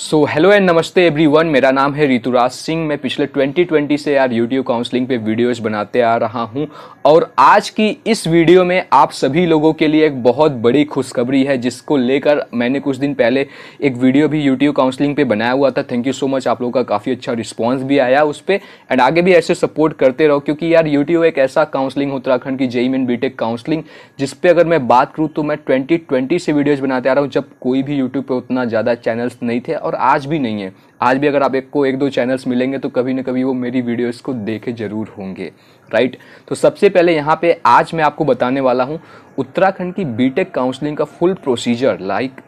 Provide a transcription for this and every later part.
so hello and नमस्ते everyone मेरा नाम है ऋतुराज सिंह मैं पिछले 2020 से यार यूट्यूब काउंसलिंग पे वीडियोस बनाते आ रहा हूँ और आज की इस वीडियो में आप सभी लोगों के लिए एक बहुत बड़ी खुशखबरी है जिसको लेकर मैंने कुछ दिन पहले एक वीडियो भी यूट्यूब काउंसलिंग पे बनाया हुआ था थैंक यू सो मच आप लोगों का काफ़ी अच्छा रिस्पॉन्स भी आया उस पर एंड आगे भी ऐसे सपोर्ट करते रहो क्योंकि यार यूट्यूब एक ऐसा काउंसलिंग उत्तराखंड की जेई मेन टेक काउंसलिंग जिसपे अगर मैं बात करूँ तो मैं ट्वेंटी से वीडियोज़ बनाते आ रहा हूँ जब कोई भी यूट्यूब पर उतना ज़्यादा चैनल्स नहीं थे और आज भी नहीं है आज भी अगर आप एक को एक दो चैनल्स मिलेंगे तो कभी ना कभी वो मेरी वीडियोस को देखे ज़रूर होंगे राइट तो सबसे पहले यहाँ पे आज मैं आपको बताने वाला हूँ उत्तराखंड की बीटेक काउंसलिंग का फुल प्रोसीजर लाइक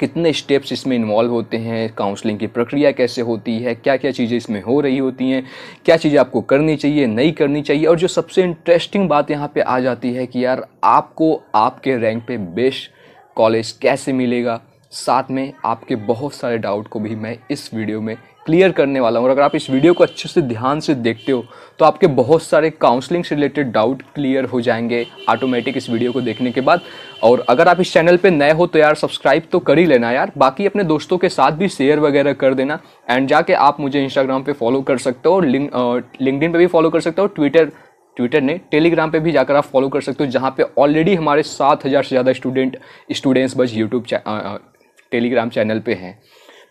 कितने स्टेप्स इसमें इन्वॉल्व होते हैं काउंसलिंग की प्रक्रिया कैसे होती है क्या क्या चीज़ें इसमें हो रही होती हैं क्या चीज़ें आपको करनी चाहिए नहीं करनी चाहिए और जो सबसे इंटरेस्टिंग बात यहाँ पे आ जाती है कि यार आपको आपके रैंक पे बेस्ट कॉलेज कैसे मिलेगा साथ में आपके बहुत सारे डाउट को भी मैं इस वीडियो में क्लियर करने वाला हूँ और अगर आप इस वीडियो को अच्छे से ध्यान से देखते हो तो आपके बहुत सारे काउंसलिंग से रिलेटेड डाउट क्लियर हो जाएंगे ऑटोमेटिक इस वीडियो को देखने के बाद और अगर आप इस चैनल पे नए हो तो यार सब्सक्राइब तो कर ही लेना यार बाकी अपने दोस्तों के साथ भी शेयर वगैरह कर देना एंड जाके आप मुझे इंस्टाग्राम पर फॉलो कर सकते हो लिंक लिंकड पर भी फॉलो कर सकते हो ट्विटर ट्विटर ने टेलीग्राम पे भी जाकर आप फॉलो कर सकते हो जहाँ पे ऑलरेडी हमारे सात हज़ार से ज़्यादा स्टूडेंट स्टूडेंट्स बस यूट्यूब टेलीग्राम चैनल पे हैं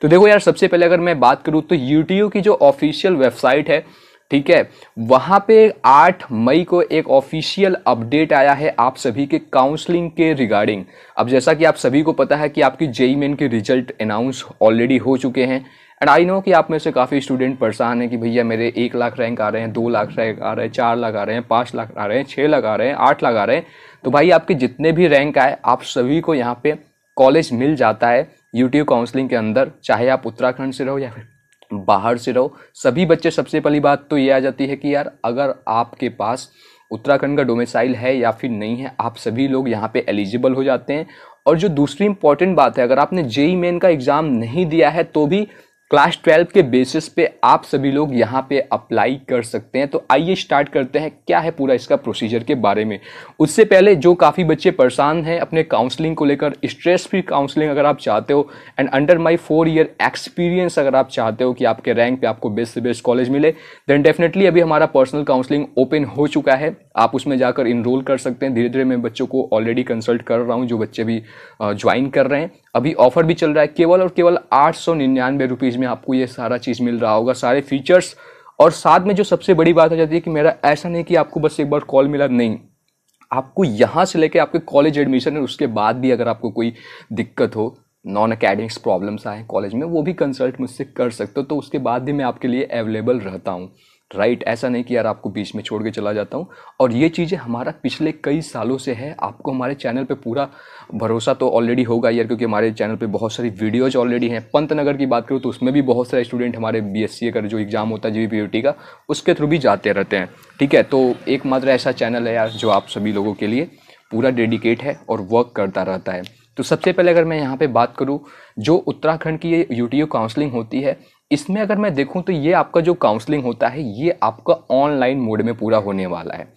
तो देखो यार सबसे पहले अगर मैं बात करूँ तो यूटीओ की जो ऑफिशियल वेबसाइट है ठीक है वहाँ पे 8 मई को एक ऑफिशियल अपडेट आया है आप सभी के काउंसलिंग के रिगार्डिंग अब जैसा कि आप सभी को पता है कि आपकी जेई मेन e e के रिजल्ट अनाउंस ऑलरेडी हो चुके हैं एंड आई नो कि आप में से काफ़ी स्टूडेंट परेशान हैं कि भैया मेरे एक लाख रैंक आ रहे हैं दो लाख रैंक आ रहे हैं चार लाख आ रहे हैं पाँच लाख आ रहे हैं छः लाख आ रहे हैं आठ लाख आ रहे हैं तो भाई आपके जितने भी रैंक आए आप सभी को यहाँ पे कॉलेज मिल जाता है यूट्यूब काउंसलिंग के अंदर चाहे आप उत्तराखंड से रहो या फिर बाहर से रहो सभी बच्चे सबसे पहली बात तो ये आ जाती है कि यार अगर आपके पास उत्तराखंड का डोमिसाइल है या फिर नहीं है आप सभी लोग यहाँ पे एलिजिबल हो जाते हैं और जो दूसरी इंपॉर्टेंट बात है अगर आपने जेई मेन का एग्ज़ाम नहीं दिया है तो भी क्लास ट्वेल्व के बेसिस पे आप सभी लोग यहाँ पे अप्लाई कर सकते हैं तो आइए स्टार्ट करते हैं क्या है पूरा इसका प्रोसीजर के बारे में उससे पहले जो काफ़ी बच्चे परेशान हैं अपने काउंसलिंग को लेकर स्ट्रेस फ्री काउंसलिंग अगर आप चाहते हो and under my four year experience अगर आप चाहते हो कि आपके रैंक पर आपको बेस्ट से बेस्ट कॉलेज मिले देन डेफिनेटली अभी हमारा पर्सनल काउंसलिंग ओपन हो चुका है आप उसमें जाकर इनरोल कर सकते हैं धीरे धीरे मैं बच्चों को ऑलरेडी कंसल्ट कर रहा हूँ जो बच्चे भी ज्वाइन कर रहे हैं अभी ऑफर भी चल रहा है केवल और केवल आठ सौ निन्यानवे रुपीज़ में आपको ये सारा चीज़ मिल रहा होगा सारे फीचर्स और साथ में जो सबसे बड़ी बात हो जाती है कि मेरा ऐसा नहीं कि आपको बस एक बार कॉल मिला नहीं आपको यहाँ से लेके आपके कॉलेज एडमिशन है उसके बाद भी अगर आपको कोई दिक्कत हो नॉन अकेडमिक्स प्रॉब्लम्स आए कॉलेज में वो भी कंसल्ट मुझसे कर सकते हो तो उसके बाद भी मैं आपके लिए अवेलेबल रहता हूँ राइट right, ऐसा नहीं कि यार आपको बीच में छोड़ के चला जाता हूँ और ये चीज़ें हमारा पिछले कई सालों से है आपको हमारे चैनल पे पूरा भरोसा तो ऑलरेडी होगा यार क्योंकि हमारे चैनल पे बहुत सारी वीडियोज ऑलरेडी हैं पंतनगर की बात करूँ तो उसमें भी बहुत सारे स्टूडेंट हमारे बी एस का जो एग्ज़ाम होता है जी का उसके थ्रू भी जाते रहते हैं ठीक है तो एकमात्र ऐसा चैनल है यार जो आप सभी लोगों के लिए पूरा डेडिकेट है और वर्क करता रहता है तो सबसे पहले अगर मैं यहाँ पे बात करूँ जो उत्तराखंड की ये यूटीओ काउंसलिंग होती है इसमें अगर मैं देखूँ तो ये आपका जो काउंसलिंग होता है ये आपका ऑनलाइन मोड में पूरा होने वाला है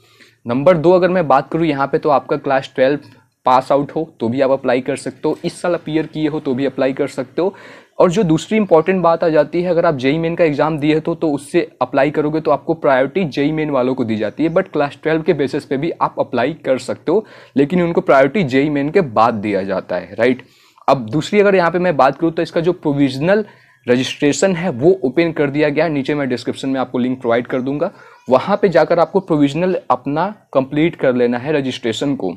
नंबर दो अगर मैं बात करूँ यहाँ पे तो आपका क्लास ट्वेल्व पास आउट हो तो भी आप अप्लाई कर सकते हो इस साल अपीयर किए हो तो भी अप्लाई कर सकते हो और जो दूसरी इंपॉर्टेंट बात आ जाती है अगर आप जेई मेन e e का एग्ज़ाम दिए तो तो उससे अप्लाई करोगे तो आपको प्रायोरिटी जेई मेन वालों को दी जाती है बट क्लास ट्वेल्व के बेसिस पे भी आप अप्लाई कर सकते हो लेकिन उनको प्रायोरिटी जेई मेन के बाद दिया जाता है राइट अब दूसरी अगर यहाँ पे मैं बात करूँ तो इसका जो प्रोविजनल रजिस्ट्रेशन है वो ओपन कर दिया गया नीचे मैं डिस्क्रिप्शन में आपको लिंक प्रोवाइड कर दूंगा वहां पे जाकर आपको प्रोविजनल अपना कंप्लीट कर लेना है रजिस्ट्रेशन को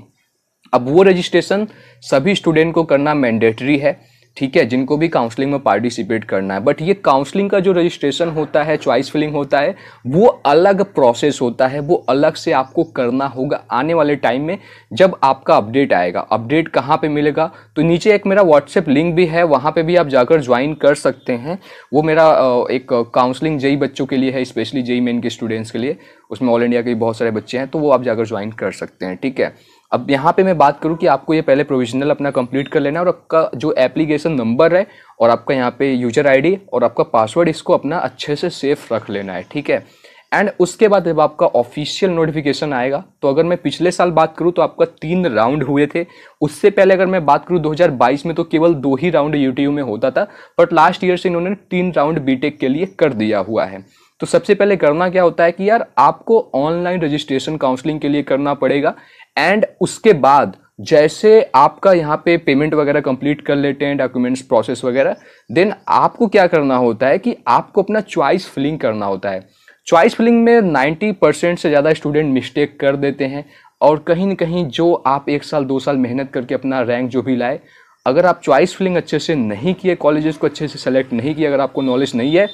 अब वो रजिस्ट्रेशन सभी स्टूडेंट को करना मैंडेटरी है ठीक है जिनको भी काउंसलिंग में पार्टिसिपेट करना है बट ये काउंसलिंग का जो रजिस्ट्रेशन होता है चॉइस फिलिंग होता है वो अलग प्रोसेस होता है वो अलग से आपको करना होगा आने वाले टाइम में जब आपका अपडेट आएगा अपडेट कहाँ पे मिलेगा तो नीचे एक मेरा व्हाट्सएप लिंक भी है वहाँ पे भी आप जाकर ज्वाइन कर सकते हैं वो मेरा एक काउंसलिंग जई बच्चों के लिए है स्पेशली जई मेन के स्टूडेंट्स के लिए उसमें ऑल इंडिया के बहुत सारे बच्चे हैं तो वो आप जाकर ज्वाइन कर सकते हैं ठीक है अब यहाँ पे मैं बात करूँ कि आपको ये पहले प्रोविजनल अपना कंप्लीट कर लेना और आपका जो एप्लीकेशन नंबर है और आपका यहाँ पे यूजर आईडी और आपका पासवर्ड इसको अपना अच्छे से सेफ रख लेना है ठीक है एंड उसके बाद जब आपका ऑफिशियल नोटिफिकेशन आएगा तो अगर मैं पिछले साल बात करूँ तो आपका तीन राउंड हुए थे उससे पहले अगर मैं बात करूँ 2022 में तो केवल दो ही राउंड यूट्यूब में होता था बट लास्ट ईयर से इन्होंने तीन राउंड बीटेक के लिए कर दिया हुआ है तो सबसे पहले करना क्या होता है कि यार आपको ऑनलाइन रजिस्ट्रेशन काउंसलिंग के लिए करना पड़ेगा एंड उसके बाद जैसे आपका यहाँ पे पेमेंट वगैरह कंप्लीट कर लेते हैं डॉक्यूमेंट्स प्रोसेस वगैरह देन आपको क्या करना होता है कि आपको अपना चॉइस फिलिंग करना होता है चॉइस फिलिंग में नाइन्टी परसेंट से ज़्यादा स्टूडेंट मिस्टेक कर देते हैं और कहीं ना कहीं जो आप एक साल दो साल मेहनत करके अपना रैंक जो भी लाए अगर आप चॉइस फिलिंग अच्छे से नहीं किए कॉलेजेस को अच्छे से सेलेक्ट नहीं किए अगर आपको नॉलेज नहीं है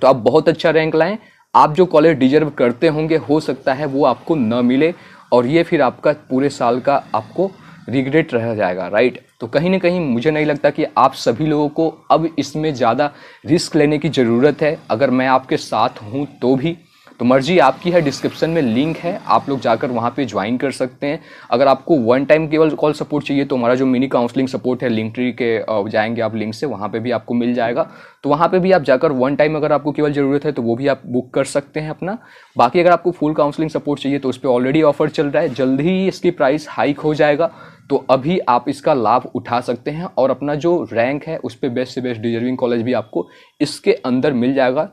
तो आप बहुत अच्छा रैंक लाएँ आप जो कॉलेज डिजर्व करते होंगे हो सकता है वो आपको न मिले और ये फिर आपका पूरे साल का आपको रिग्रेट रह जाएगा राइट तो कहीं ना कहीं मुझे नहीं लगता कि आप सभी लोगों को अब इसमें ज़्यादा रिस्क लेने की ज़रूरत है अगर मैं आपके साथ हूँ तो भी तो मर्जी आपकी है डिस्क्रिप्शन में लिंक है आप लोग जाकर वहाँ पे ज्वाइन कर सकते हैं अगर आपको वन टाइम केवल कॉल सपोर्ट चाहिए तो हमारा जो मिनी काउंसलिंग सपोर्ट है लिंक ट्री के जाएंगे आप लिंक से वहाँ पे भी आपको मिल जाएगा तो वहाँ पे भी आप जाकर वन टाइम अगर आपको केवल ज़रूरत है तो वो भी आप बुक कर सकते हैं अपना बाकी अगर आपको फुल काउंसलिंग सपोर्ट चाहिए तो उस पर ऑलरेडी ऑफर चल रहा है जल्द ही इसकी प्राइस हाइक हो जाएगा तो अभी आप इसका लाभ उठा सकते हैं और अपना जो रैंक है उस पर बेस्ट से बेस्ट डिजर्विंग कॉलेज भी आपको इसके अंदर मिल जाएगा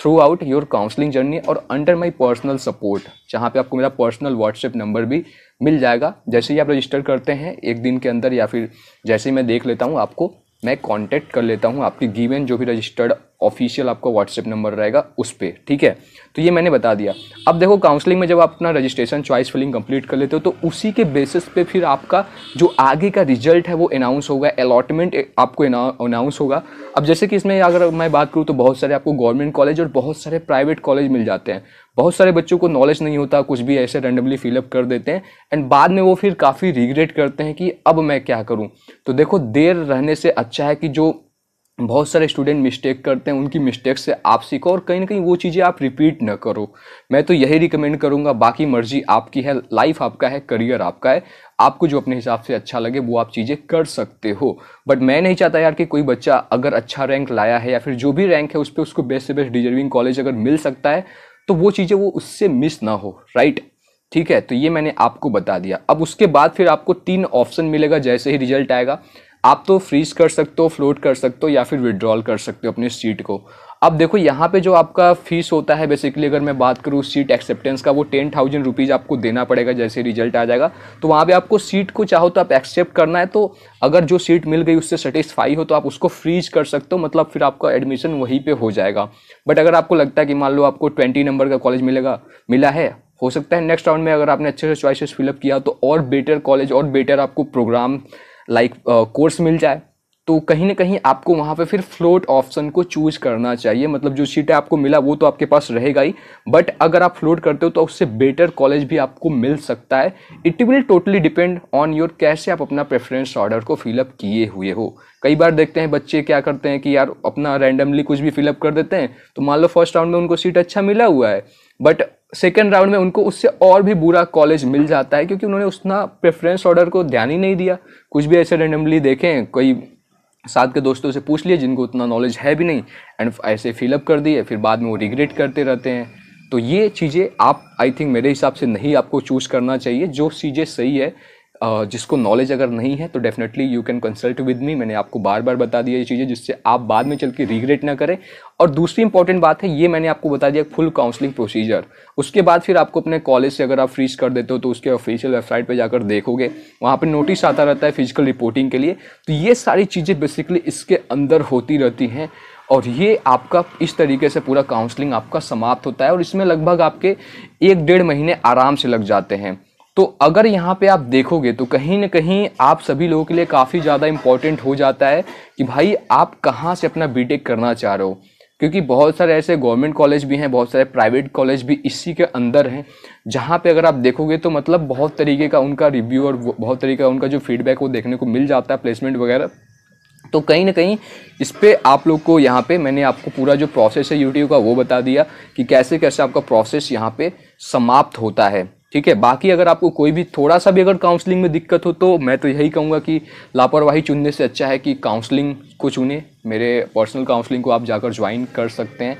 throughout your counselling journey और अंडर माई पर्सनल सपोर्ट जहाँ पे आपको मेरा पर्सनल व्हाट्सएप नंबर भी मिल जाएगा जैसे ही आप रजिस्टर करते हैं एक दिन के अंदर या फिर जैसे ही मैं देख लेता हूँ आपको मैं कॉन्टैक्ट कर लेता हूँ आपकी गिवन जो भी रजिस्टर्ड ऑफिशियल आपका व्हाट्सएप नंबर रहेगा उस पर ठीक है तो ये मैंने बता दिया अब देखो काउंसलिंग में जब आप अपना रजिस्ट्रेशन चॉइस फिलिंग कंप्लीट कर लेते हो तो उसी के बेसिस पे फिर आपका जो आगे का रिजल्ट है वो अनाउंस होगा अलॉटमेंट आपको अनाउंस होगा अब जैसे कि इसमें अगर मैं बात करूँ तो बहुत सारे आपको गवर्नमेंट कॉलेज और बहुत सारे प्राइवेट कॉलेज मिल जाते हैं बहुत सारे बच्चों को नॉलेज नहीं होता कुछ भी ऐसे रैंडमली फिलअप कर देते हैं एंड बाद में वो फिर काफ़ी रिग्रेट करते हैं कि अब मैं क्या करूँ तो देखो देर रहने से अच्छा है कि जो बहुत सारे स्टूडेंट मिस्टेक करते हैं उनकी मिस्टेक से आप सीखो और कहीं ना कहीं वो चीज़ें आप रिपीट न करो मैं तो यही रिकमेंड करूँगा बाकी मर्जी आपकी है लाइफ आपका है करियर आपका है आपको जो अपने हिसाब से अच्छा लगे वो आप चीज़ें कर सकते हो बट मैं नहीं चाहता यार कि कोई बच्चा अगर अच्छा रैंक लाया है या फिर जो भी रैंक है उस पर उसको बेस्ट से बेस्ट डिजर्विंग कॉलेज अगर मिल सकता है तो वो चीज़ें वो उससे मिस ना हो राइट ठीक है तो ये मैंने आपको बता दिया अब उसके बाद फिर आपको तीन ऑप्शन मिलेगा जैसे ही रिजल्ट आएगा आप तो फ्रीज कर सकते हो फ्लोट कर सकते हो या फिर विड्रॉल कर सकते हो अपनी सीट को अब देखो यहाँ पे जो आपका फीस होता है बेसिकली अगर मैं बात करूँ सीट एक्सेप्टेंस का वो टेन थाउजेंड रुपीज़ आपको देना पड़ेगा जैसे रिजल्ट आ जाएगा तो वहाँ पे आपको सीट को चाहो तो आप एक्सेप्ट करना है तो अगर जो सीट मिल गई उससे सेटिस्फाई हो तो आप उसको फ्रीज कर सकते हो मतलब फिर आपका एडमिशन वहीं पर हो जाएगा बट अगर आपको लगता है कि मान लो आपको ट्वेंटी नंबर का कॉलेज मिलेगा मिला है हो सकता है नेक्स्ट राउंड में अगर आपने अच्छे से च्वाइस फिलअप किया तो और बेटर कॉलेज और बेटर आपको प्रोग्राम लाइक कोर्स uh, मिल जाए तो कहीं ना कहीं आपको वहाँ पे फिर फ्लोट ऑप्शन को चूज करना चाहिए मतलब जो सीटें आपको मिला वो तो आपके पास रहेगा ही बट अगर आप फ्लोट करते हो तो उससे बेटर कॉलेज भी आपको मिल सकता है it will totally depend on your कैसे आप अपना प्रेफरेंस ऑर्डर को फिलअप किए हुए हो कई बार देखते हैं बच्चे क्या करते हैं कि यार अपना रैंडमली कुछ भी फिलअप कर देते हैं तो मान लो फर्स्ट राउंड में उनको सीट अच्छा मिला हुआ है बट सेकेंड राउंड में उनको उससे और भी बुरा कॉलेज मिल जाता है क्योंकि उन्होंने उतना प्रेफरेंस ऑर्डर को ध्यान ही नहीं दिया कुछ भी ऐसे रेंडमली देखें कोई साथ के दोस्तों से पूछ लिए जिनको उतना नॉलेज है भी नहीं एंड ऐसे फिलअप कर दिए फिर बाद में वो रिग्रेट करते रहते हैं तो ये चीज़ें आप आई थिंक मेरे हिसाब से नहीं आपको चूज़ करना चाहिए जो चीज़ें सही है जिसको नॉलेज अगर नहीं है तो definitely you can consult with me मैंने आपको बार बार बता दिया ये चीज़ें जिससे आप बाद में चल के रिग्रेट ना करें और दूसरी इंपॉर्टेंट बात है ये मैंने आपको बता दिया फुल काउंसलिंग प्रोसीजर उसके बाद फिर आपको अपने कॉलेज से अगर आप फ्रीज कर देते हो तो उसके ऑफिशियल वेबसाइट पर जाकर देखोगे वहाँ पर नोटिस आता रहता है फिजिकल रिपोर्टिंग के लिए तो ये सारी चीज़ें बेसिकली इसके अंदर होती रहती हैं और ये आपका इस तरीके से पूरा काउंसलिंग आपका समाप्त होता है और इसमें लगभग आपके एक डेढ़ महीने आराम से लग जाते हैं तो अगर यहाँ पे आप देखोगे तो कहीं ना कहीं आप सभी लोगों के लिए काफ़ी ज़्यादा इम्पॉर्टेंट हो जाता है कि भाई आप कहाँ से अपना बी करना चाह रहे हो क्योंकि बहुत सारे ऐसे गवर्नमेंट कॉलेज भी हैं बहुत सारे प्राइवेट कॉलेज भी इसी के अंदर हैं जहाँ पे अगर आप देखोगे तो मतलब बहुत तरीके का उनका रिव्यू और बहुत तरीके का उनका जो फीडबैक वो देखने को मिल जाता है प्लेसमेंट वगैरह तो कहीं ना कहीं इस पर आप लोग को यहाँ पे मैंने आपको पूरा जो प्रोसेस है यूट्यूब का वो बता दिया कि कैसे कैसे आपका प्रोसेस यहाँ पर समाप्त होता है ठीक है बाकी अगर आपको कोई भी थोड़ा सा भी अगर काउंसलिंग में दिक्कत हो तो मैं तो यही कहूँगा कि लापरवाही चुनने से अच्छा है कि काउंसलिंग को चुने मेरे पर्सनल काउंसलिंग को आप जाकर ज्वाइन कर सकते हैं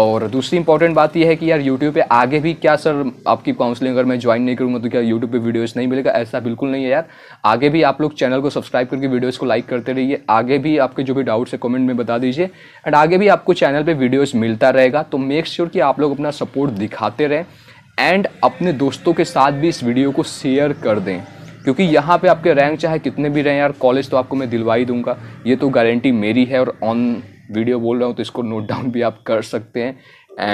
और दूसरी इंपॉर्टेंट बात यह है कि यार यूट्यूब पे आगे भी क्या सर आपकी काउंसलिंग अगर मैं ज्वाइन नहीं करूँगा तो क्या यूट्यूब पे वीडियोस नहीं मिलेगा ऐसा बिल्कुल नहीं है यार आगे भी आप लोग चैनल को सब्सक्राइब करके वीडियोस को लाइक करते रहिए आगे भी आपके जो भी डाउट्स है कमेंट में बता दीजिए एंड आगे भी आपको चैनल पर वीडियोज़ मिलता रहेगा तो मेक श्योर sure कि आप लोग अपना सपोर्ट दिखाते रहें एंड अपने दोस्तों के साथ भी इस वीडियो को शेयर कर दें क्योंकि यहाँ पे आपके रैंक चाहे कितने भी रहें यार कॉलेज तो आपको मैं दिलवा ही दूंगा ये तो गारंटी मेरी है और ऑन वीडियो बोल रहा हूँ तो इसको नोट डाउन भी आप कर सकते हैं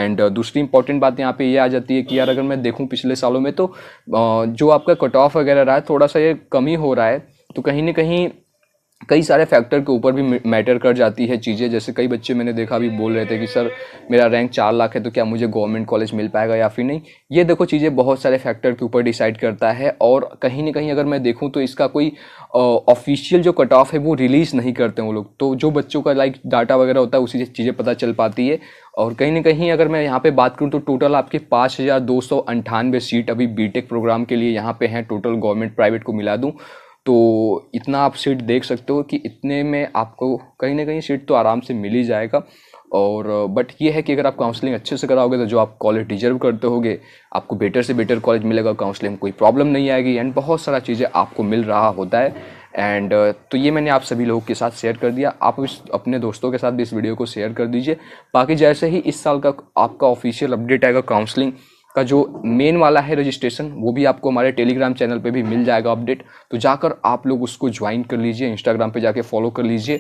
एंड दूसरी इंपॉर्टेंट बात यहाँ पे ये यह आ जाती है कि यार अगर मैं देखूँ पिछले सालों में तो जो आपका कट ऑफ वगैरह रहा है थोड़ा सा ये कमी हो रहा है तो कहीं ना कहीं कई सारे फैक्टर के ऊपर भी मैटर कर जाती है चीज़ें जैसे कई बच्चे मैंने देखा भी बोल रहे थे कि सर मेरा रैंक चार लाख है तो क्या मुझे गवर्नमेंट कॉलेज मिल पाएगा या फिर नहीं ये देखो चीज़ें बहुत सारे फैक्टर के ऊपर डिसाइड करता है और कहीं ना कहीं अगर मैं देखूँ तो इसका कोई ऑफिशियल जो कट ऑफ है वो रिलीज़ नहीं करते वो लोग तो जो बच्चों का लाइक डाटा वगैरह होता है उसी चीज़ें पता चल पाती है और कहीं ना कहीं अगर मैं यहाँ पे बात करूँ तो टोटल आपके पाँच हज़ार दो सौ अंठानवे सीट अभी बीटेक प्रोग्राम के लिए यहाँ पे हैं टोटल गवर्नमेंट प्राइवेट को मिला दूँ तो इतना आप सीट देख सकते हो कि इतने में आपको कहीं ना कहीं सीट तो आराम से मिल ही जाएगा और बट ये है कि अगर आप काउंसलिंग अच्छे से कराओगे तो जो आप कॉलेज डिजर्व करते होगे आपको बेटर से बेटर कॉलेज मिलेगा काउंसलिंग में कोई प्रॉब्लम नहीं आएगी एंड बहुत सारा चीज़ें आपको मिल रहा होता है एंड तो ये मैंने आप सभी लोगों के साथ शेयर कर दिया आप इस अपने दोस्तों के साथ भी इस वीडियो को शेयर कर दीजिए बाकी जैसे ही इस साल का आपका ऑफिशियल अपडेट आएगा काउंसलिंग का जो मेन वाला है रजिस्ट्रेशन वो भी आपको हमारे टेलीग्राम चैनल पे भी मिल जाएगा अपडेट तो जाकर आप लोग उसको ज्वाइन कर लीजिए इंस्टाग्राम पे जाके फॉलो कर लीजिए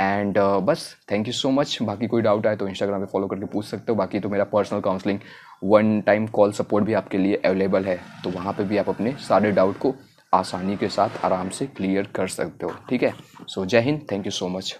एंड uh, बस थैंक यू सो मच बाकी कोई डाउट आए तो इंस्टाग्राम पे फॉलो करके पूछ सकते हो बाकी तो मेरा personal counselling one time call support भी आपके लिए अवेलेबल है तो वहाँ पर भी आप अपने सारे डाउट को आसानी के साथ आराम से क्लियर कर सकते हो ठीक है सो जय हिंद थैंक यू सो मच